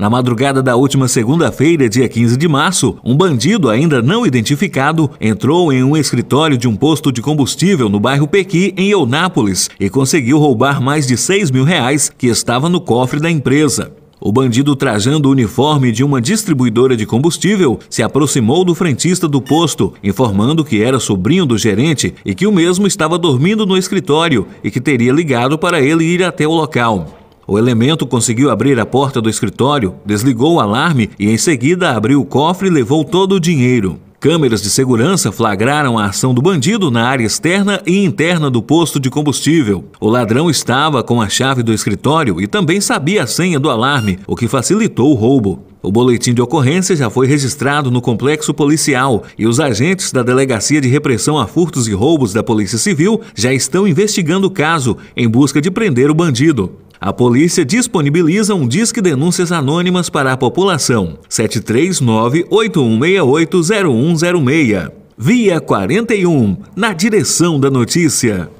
Na madrugada da última segunda-feira, dia 15 de março, um bandido ainda não identificado entrou em um escritório de um posto de combustível no bairro Pequi, em Eunápolis, e conseguiu roubar mais de 6 mil reais que estava no cofre da empresa. O bandido, trajando o uniforme de uma distribuidora de combustível, se aproximou do frentista do posto, informando que era sobrinho do gerente e que o mesmo estava dormindo no escritório e que teria ligado para ele ir até o local. O elemento conseguiu abrir a porta do escritório, desligou o alarme e em seguida abriu o cofre e levou todo o dinheiro. Câmeras de segurança flagraram a ação do bandido na área externa e interna do posto de combustível. O ladrão estava com a chave do escritório e também sabia a senha do alarme, o que facilitou o roubo. O boletim de ocorrência já foi registrado no complexo policial e os agentes da Delegacia de Repressão a Furtos e Roubos da Polícia Civil já estão investigando o caso em busca de prender o bandido. A polícia disponibiliza um disque denúncias anônimas para a população 739-8168-0106. Via 41, na direção da notícia.